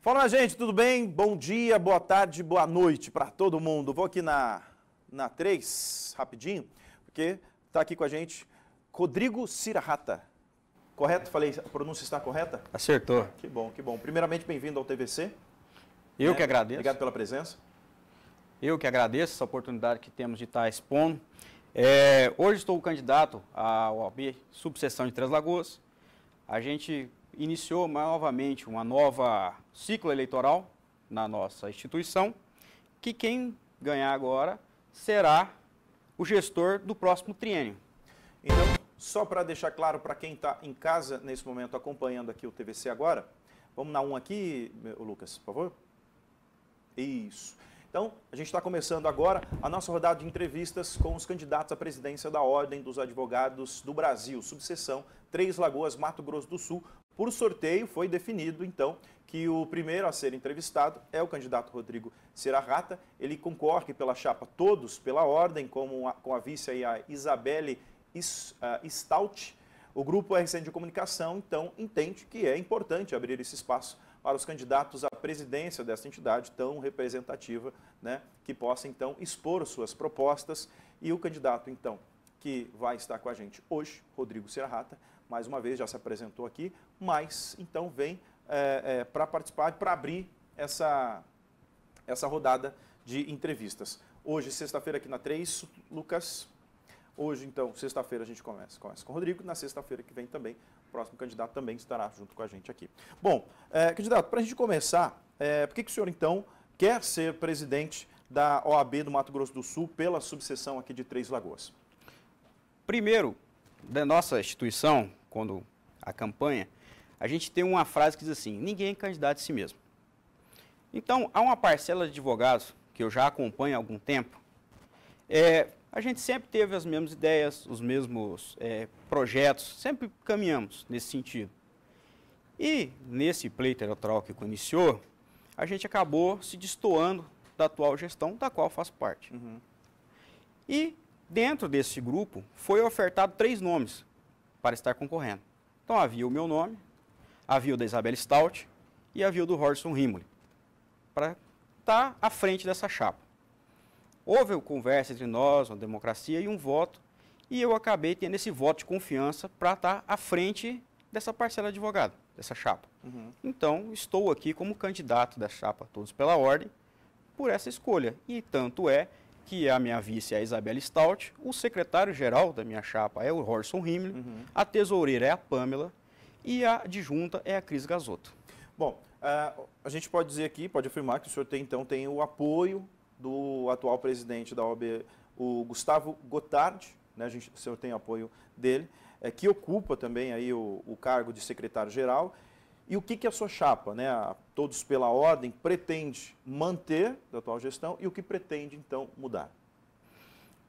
Fala, gente, tudo bem? Bom dia, boa tarde, boa noite para todo mundo. Vou aqui na, na 3, rapidinho, porque está aqui com a gente Rodrigo Cirahata. Correto? Falei, a pronúncia está correta? Acertou. Que bom, que bom. Primeiramente, bem-vindo ao TVC. Eu né? que agradeço. Obrigado pela presença. Eu que agradeço essa oportunidade que temos de estar expondo. É, hoje estou candidato à OAB, subseção de Três Lagoas. A gente iniciou novamente uma nova ciclo eleitoral na nossa instituição, que quem ganhar agora será o gestor do próximo triênio. Então, só para deixar claro para quem está em casa nesse momento acompanhando aqui o TVC agora, vamos na 1 um aqui, Lucas, por favor? Isso. Então, a gente está começando agora a nossa rodada de entrevistas com os candidatos à presidência da Ordem dos Advogados do Brasil, subseção Três Lagoas, Mato Grosso do Sul. Por sorteio, foi definido, então, que o primeiro a ser entrevistado é o candidato Rodrigo Serrata. Ele concorre pela chapa Todos pela Ordem, com a, com a vice aí, a Isabelle eh, Stout. O grupo RCN de Comunicação, então, entende que é importante abrir esse espaço para os candidatos à presidência dessa entidade tão representativa, né, que possa, então, expor suas propostas. E o candidato, então, que vai estar com a gente hoje, Rodrigo Serrata, mais uma vez já se apresentou aqui, mas então vem é, é, para participar, para abrir essa, essa rodada de entrevistas. Hoje, sexta-feira, aqui na 3, Lucas. Hoje, então, sexta-feira a gente começa, começa com o Rodrigo, na sexta-feira que vem também, o próximo candidato também estará junto com a gente aqui. Bom, é, candidato, para a gente começar, é, por que, que o senhor, então, quer ser presidente da OAB do Mato Grosso do Sul pela subseção aqui de Três Lagoas? Primeiro, da nossa instituição, quando a campanha, a gente tem uma frase que diz assim: ninguém é candidato a si mesmo. Então, há uma parcela de advogados que eu já acompanho há algum tempo. É, a gente sempre teve as mesmas ideias, os mesmos é, projetos, sempre caminhamos nesse sentido. E nesse pleito eleitoral que iniciou, a gente acabou se destoando da atual gestão, da qual faço parte. Uhum. E dentro desse grupo foi ofertado três nomes para estar concorrendo. Então havia o meu nome, havia o da Isabel Stout e havia o do Horson Rimoli, para estar à frente dessa chapa. Houve uma conversa entre nós, uma democracia e um voto, e eu acabei tendo esse voto de confiança para estar à frente dessa parcela de advogado, dessa chapa. Uhum. Então, estou aqui como candidato da chapa Todos pela Ordem por essa escolha. E tanto é que é a minha vice a Isabela Stout, o secretário-geral da minha chapa é o Horson Himmler, uhum. a tesoureira é a Pamela e a adjunta é a Cris Gazoto. Bom, uh, a gente pode dizer aqui, pode afirmar que o senhor tem, então tem o apoio do atual presidente da OAB, o Gustavo Gotardi, né, a gente, o senhor tem apoio dele, é, que ocupa também aí o, o cargo de secretário-geral e o que, que a sua chapa, né, a Todos pela Ordem, pretende manter da atual gestão e o que pretende, então, mudar?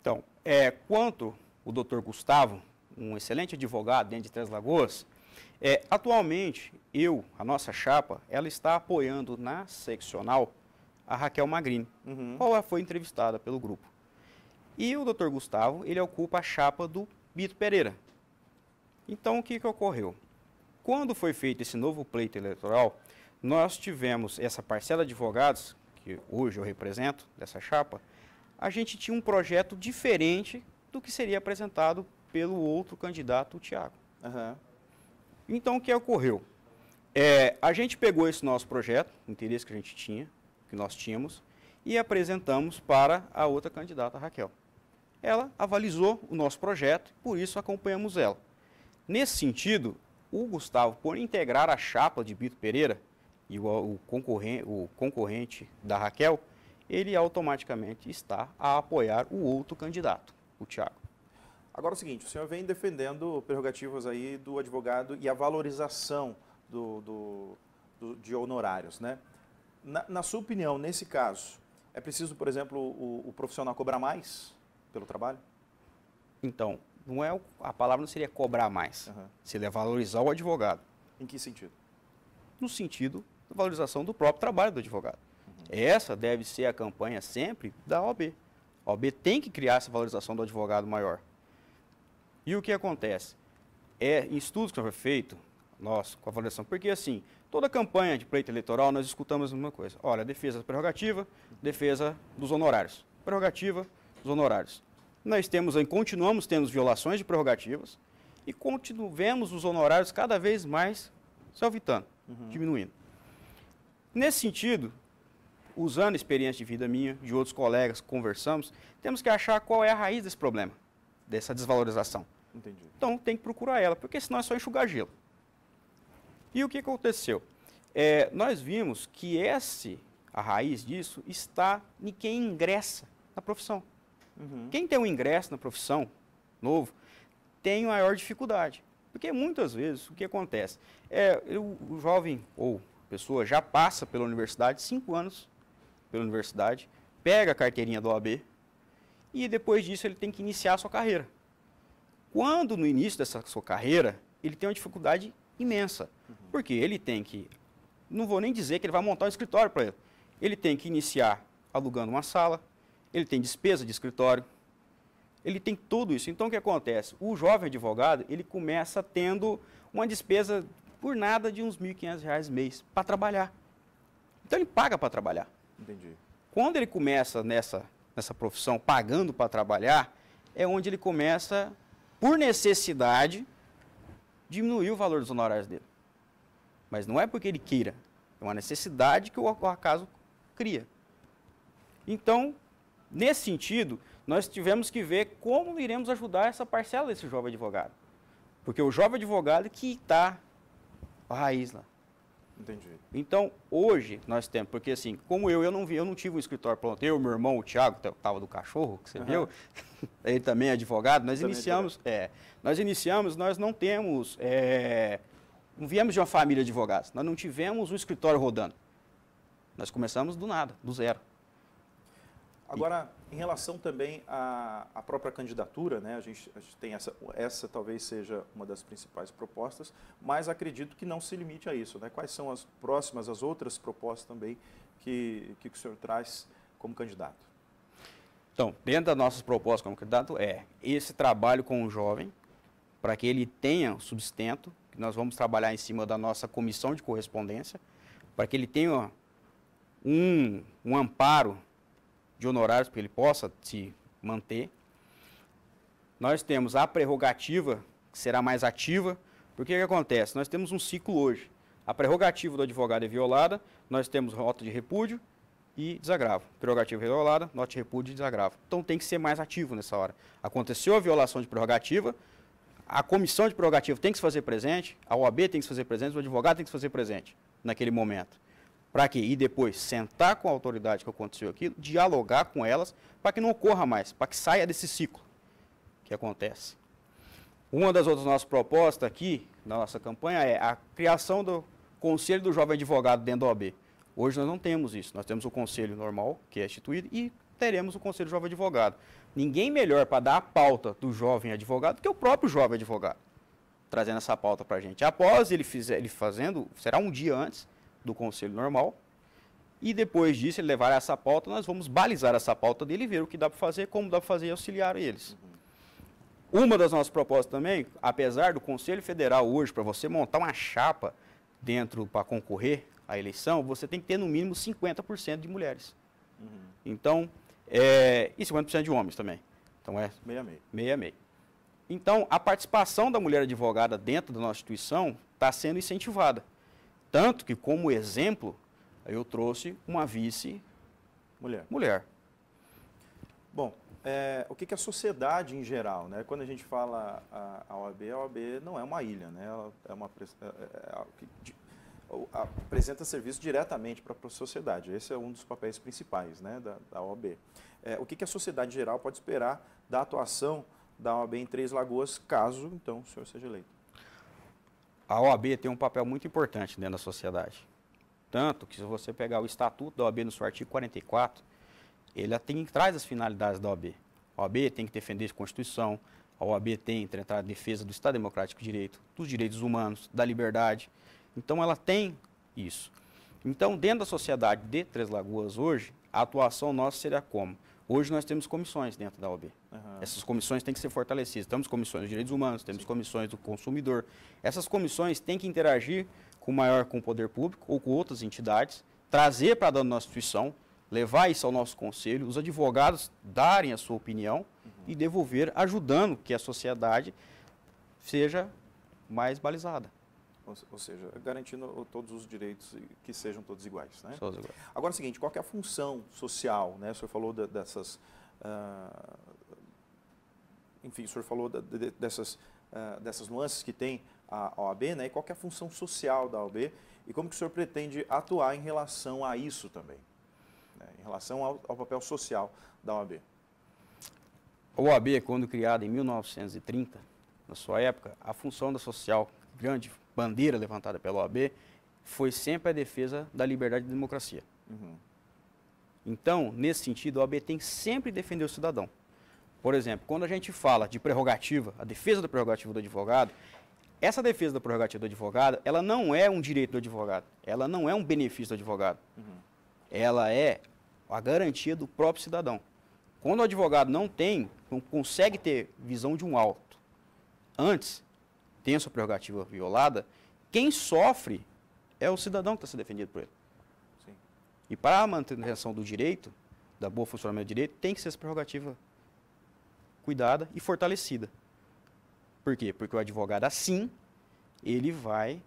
Então, é, quanto o doutor Gustavo, um excelente advogado dentro de Três Lagoas, é, atualmente, eu, a nossa chapa, ela está apoiando na seccional a Raquel Magrini, uhum. qual foi entrevistada pelo grupo. E o doutor Gustavo, ele ocupa a chapa do Bito Pereira. Então, o que, que ocorreu? Quando foi feito esse novo pleito eleitoral, nós tivemos essa parcela de advogados, que hoje eu represento, dessa chapa, a gente tinha um projeto diferente do que seria apresentado pelo outro candidato, o Tiago. Uhum. Então, o que ocorreu? É, a gente pegou esse nosso projeto, o interesse que a gente tinha, que nós tínhamos, e apresentamos para a outra candidata, a Raquel. Ela avalizou o nosso projeto, por isso acompanhamos ela. Nesse sentido, o Gustavo, por integrar a chapa de Bito Pereira e o, o, concorrente, o concorrente da Raquel, ele automaticamente está a apoiar o outro candidato, o Tiago. Agora é o seguinte, o senhor vem defendendo prerrogativas aí do advogado e a valorização do, do, do de honorários, né? Na, na, sua opinião, nesse caso, é preciso, por exemplo, o, o profissional cobrar mais pelo trabalho? Então, não é a palavra não seria cobrar mais, uhum. seria valorizar o advogado. Em que sentido? No sentido da valorização do próprio trabalho do advogado. Uhum. Essa deve ser a campanha sempre da OAB. A OAB tem que criar essa valorização do advogado maior. E o que acontece? É em estudos que foi feito, nós, com a avaliação, porque assim, toda campanha de pleito eleitoral nós escutamos a mesma coisa. Olha, defesa da prerrogativa, defesa dos honorários. Prerrogativa dos honorários nós temos, continuamos tendo violações de prerrogativas e continuemos os honorários cada vez mais se uhum. diminuindo. Nesse sentido, usando a experiência de vida minha, de outros colegas, conversamos, temos que achar qual é a raiz desse problema, dessa desvalorização. Entendi. Então tem que procurar ela, porque senão é só enxugar gelo. E o que aconteceu? É, nós vimos que esse, a raiz disso está em quem ingressa na profissão. Uhum. Quem tem um ingresso na profissão novo tem maior dificuldade. Porque muitas vezes o que acontece? É, o, jovem ou pessoa já passa pela universidade, cinco anos pela universidade, pega a carteirinha da OAB e depois disso ele tem que iniciar a sua carreira. Quando no início dessa sua carreira, ele tem uma dificuldade imensa. Uhum. Porque ele tem que, não vou nem dizer que ele vai montar um escritório para ele. Ele tem que iniciar alugando uma sala, ele tem despesa de escritório, ele tem tudo isso. Então, o que acontece? O jovem advogado, ele começa tendo uma despesa por nada de uns R$ 1.500 mês para trabalhar. Então, ele paga para trabalhar. Entendi. Quando ele começa nessa, nessa profissão pagando para trabalhar, é onde ele começa, por necessidade, diminuir o valor dos honorários dele. Mas não é porque ele queira, é uma necessidade que o acaso cria. Então, Nesse sentido, nós tivemos que ver como iremos ajudar essa parcela desse jovem advogado. Porque o jovem advogado que está a raiz lá. Entendi. Então, hoje nós temos, porque assim, como eu, eu não vi, eu não tive um escritório pronto. Eu, meu irmão, o Thiago, que estava do cachorro, que você uhum. viu, ele também é advogado, nós também é iniciamos, é, é, nós iniciamos, nós não temos, é, não viemos de uma família de advogados, nós não tivemos um escritório rodando. Nós começamos do nada, do zero. Agora, em relação também à, à própria candidatura, né, a, gente, a gente tem essa, essa talvez seja uma das principais propostas, mas acredito que não se limite a isso. Né? Quais são as próximas, as outras propostas também que, que o senhor traz como candidato? Então, dentro das nossas propostas como candidato é esse trabalho com o jovem, para que ele tenha sustento, que nós vamos trabalhar em cima da nossa comissão de correspondência, para que ele tenha um, um amparo de honorários para que ele possa se manter. Nós temos a prerrogativa, que será mais ativa, porque o que acontece? Nós temos um ciclo hoje. A prerrogativa do advogado é violada, nós temos nota de repúdio e desagravo. Prerrogativa é violada, nota de repúdio e desagravo. Então tem que ser mais ativo nessa hora. Aconteceu a violação de prerrogativa, a comissão de prerrogativa tem que se fazer presente, a OAB tem que se fazer presente, o advogado tem que se fazer presente naquele momento para que e depois sentar com a autoridade que aconteceu aquilo, dialogar com elas, para que não ocorra mais, para que saia desse ciclo que acontece. Uma das outras nossas propostas aqui na nossa campanha é a criação do Conselho do Jovem Advogado dentro da OAB. Hoje nós não temos isso, nós temos o conselho normal, que é instituído, e teremos o Conselho do Jovem Advogado. Ninguém melhor para dar a pauta do jovem advogado que o próprio jovem advogado, trazendo essa pauta para a gente. Após ele, fizer, ele fazendo, será um dia antes, do conselho normal. E depois disso, ele levar essa pauta, nós vamos balizar essa pauta dele e ver o que dá para fazer, como dá para fazer e auxiliar eles. Uhum. Uma das nossas propostas também, apesar do Conselho Federal hoje, para você montar uma chapa dentro para concorrer à eleição, você tem que ter no mínimo 50% de mulheres. Uhum. Então, é, e 50% de homens também. Então é. Meia meia. Meia meia. Então, a participação da mulher advogada dentro da nossa instituição está sendo incentivada. Tanto que, como exemplo, eu trouxe uma vice mulher. mulher. Bom, é, o que, que, a sociedade em geral, né? quando a gente fala a, a OAB, a OAB não é uma ilha, né? ela é uma, é, é, é apresenta serviço diretamente para a sociedade. Esse é um dos papéis principais né? da, da OAB. É, o que, que, a sociedade em geral pode esperar da atuação da OAB em Três Lagoas, caso, então, o senhor seja eleito? a OAB tem um papel muito importante dentro da sociedade. Tanto que se você pegar o estatuto da OAB no seu artigo 44, ele tem, traz as finalidades da OAB. A OAB tem que defender a Constituição, a OAB tem que entrar a defesa do Estado Democrático de Direito, dos direitos humanos, da liberdade. Então ela tem isso. Então, dentro da sociedade de Três Lagoas hoje, a atuação nossa seria como? Hoje nós temos comissões dentro da OAB. Uhum. Essas comissões têm que ser fortalecidas. Temos comissões de direitos humanos, temos Sim. comissões do consumidor. Essas comissões têm que interagir com maior com o poder público ou com outras entidades, trazer para dentro da nossa instituição, levar isso ao nosso conselho, os advogados darem a sua opinião uhum. e devolver, ajudando que a sociedade seja mais balizada. Ou seja, garantindo todos os direitos que sejam todos iguais. Né? Todos iguais. Agora é o seguinte, qual é a função social? Né? O senhor falou dessas... Ah, enfim, o senhor falou de, dessas, ah, dessas nuances que tem a OAB, né? E qual é a função social da OAB? E como que o senhor pretende atuar em relação a isso também? Né? Em relação ao, ao papel social da OAB. A OAB, é quando criada em 1930, na sua época, a função da social grande bandeira levantada pela OAB foi sempre a defesa da liberdade e democracia. Uhum. Então, nesse sentido, a OAB tem sempre defender o cidadão. Por exemplo, quando a gente fala de prerrogativa, a defesa da prerrogativa do advogado, essa defesa da prerrogativa do advogado, ela não é um direito do advogado, ela não é um benefício do advogado. Uhum. Ela é a garantia do próprio cidadão. Quando o advogado não tem, não consegue ter visão de um alto antes, tem a sua prerrogativa violada, quem sofre é o cidadão que está sendo defendido por ele. Sim. E para a manutenção do direito, da boa funcionamento do direito, tem que ser essa prerrogativa cuidada e fortalecida. Por quê? Porque o advogado, assim, ele vai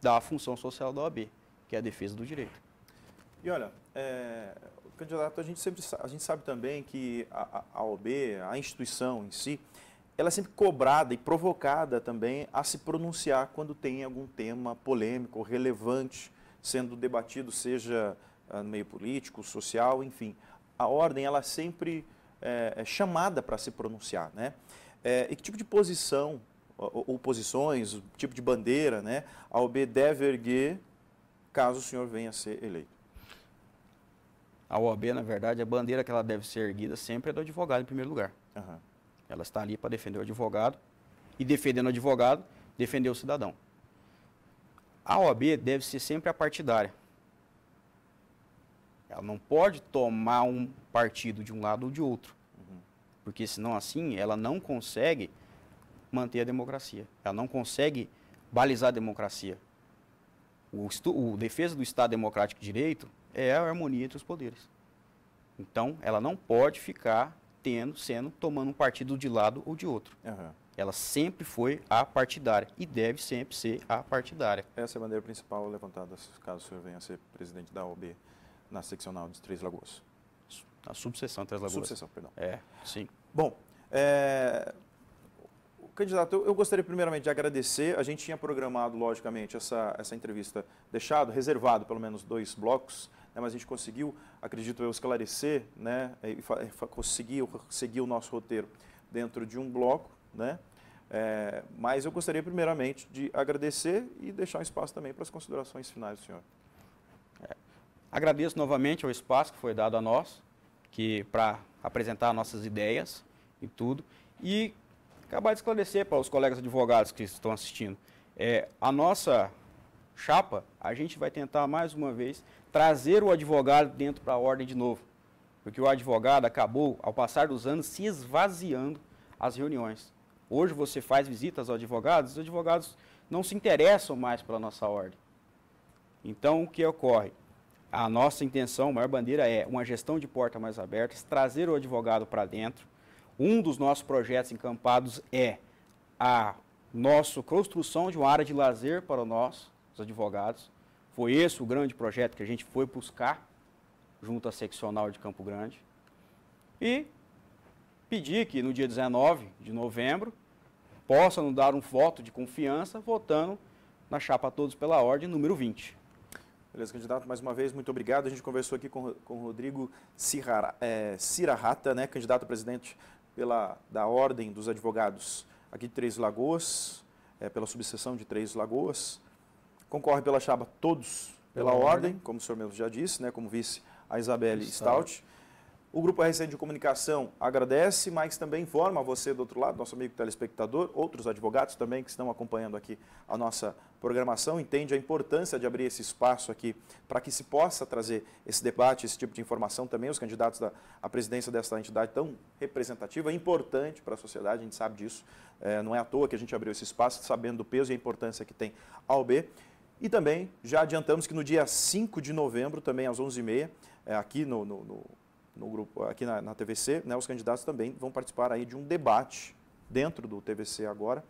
dar a função social da OAB, que é a defesa do direito. E olha, é, o candidato, a gente, sempre, a gente sabe também que a, a OAB, a instituição em si, ela é sempre cobrada e provocada também a se pronunciar quando tem algum tema polêmico ou relevante sendo debatido, seja ah, no meio político, social, enfim. A ordem, ela é sempre é, é chamada para se pronunciar, né? É, e que tipo de posição, ou, ou posições, tipo de bandeira, né, a OB deve erguer caso o senhor venha a ser eleito? A OAB, na verdade, a bandeira que ela deve ser erguida sempre é do advogado em primeiro lugar. Uhum. Ela está ali para defender o advogado e, defendendo o advogado, defender o cidadão. A OAB deve ser sempre a partidária. Ela não pode tomar um partido de um lado ou de outro, porque senão assim ela não consegue manter a democracia. Ela não consegue balizar a democracia. O, o defesa do Estado Democrático de Direito é a harmonia entre os poderes. Então, ela não pode ficar tendo, sendo, tomando um partido de lado ou de outro. Uhum. Ela sempre foi a partidária e deve sempre ser a partidária. Essa é a bandeira principal levantada caso o senhor venha a ser presidente da OB na seccional de Três Lagoas. na subseção Três Lagoas. Subseção, perdão. É, sim. Bom, é... Candidato, eu, eu gostaria primeiramente de agradecer. A gente tinha programado, logicamente, essa, essa entrevista deixado, reservado pelo menos dois blocos né, mas a gente conseguiu, acredito eu, esclarecer né, e conseguiu seguir o nosso roteiro dentro de um bloco. Né, é, mas eu gostaria, primeiramente, de agradecer e deixar um espaço também para as considerações finais do senhor. É, agradeço novamente o espaço que foi dado a nós, que para apresentar nossas ideias e tudo, e acabar de esclarecer para os colegas advogados que estão assistindo. É, a nossa chapa, a gente vai tentar mais uma vez trazer o advogado dentro para a ordem de novo. Porque o advogado acabou, ao passar dos anos, se esvaziando as reuniões. Hoje você faz visitas aos advogados, os advogados não se interessam mais pela nossa ordem. Então, o que ocorre? A nossa intenção, a maior bandeira é uma gestão de porta mais aberta, trazer o advogado para dentro. Um dos nossos projetos encampados é a nossa construção de uma área de lazer para nós, os advogados. Foi esse o grande projeto que a gente foi buscar junto à seccional de Campo Grande. E pedir que no dia 19 de novembro possa nos dar um voto de confiança votando na chapa Todos pela Ordem número 20. Beleza, candidato, mais uma vez, muito obrigado. A gente conversou aqui com, com o Rodrigo Cirara, é, né, candidato a presidente pela, da Ordem dos Advogados aqui de Três Lagoas, é, pela subseção de Três Lagoas. Concorre pela chapa todos pela, ordem, ordem, como o senhor mesmo já disse, né, como vice a Isabelle Stout. Stout. O Grupo RCN de Comunicação agradece, mas também informa você do outro lado, nosso amigo telespectador, outros advogados também que estão acompanhando aqui a nossa programação, entende a importância de abrir esse espaço aqui para que se possa trazer esse debate, esse tipo de informação também, os candidatos da, à presidência desta entidade tão representativa, é importante para a sociedade, a gente sabe disso, é, não é à toa que a gente abriu esse espaço, sabendo do peso e a importância que tem a OB. E também já adiantamos que no dia 5 de novembro, também às 11h30, é, aqui no, no, no, no grupo, aqui na, na TVC, né, os candidatos também vão participar aí de um debate dentro do TVC agora.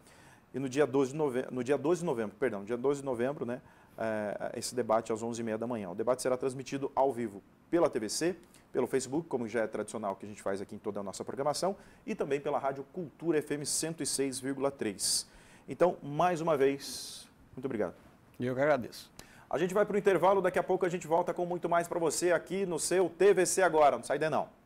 E no dia 12 de novembro, no dia 12 de novembro, perdão, dia 12 de novembro, né, é, esse debate às 11h30 da manhã. O debate será transmitido ao vivo pela TVC, pelo Facebook, como já é tradicional que a gente faz aqui em toda a nossa programação, e também pela Rádio Cultura FM 106,3. Então, mais uma vez, muito obrigado. E eu que agradeço. A gente vai para o intervalo, daqui a pouco a gente volta com muito mais para você aqui no seu TVC Agora. Não sai daí não.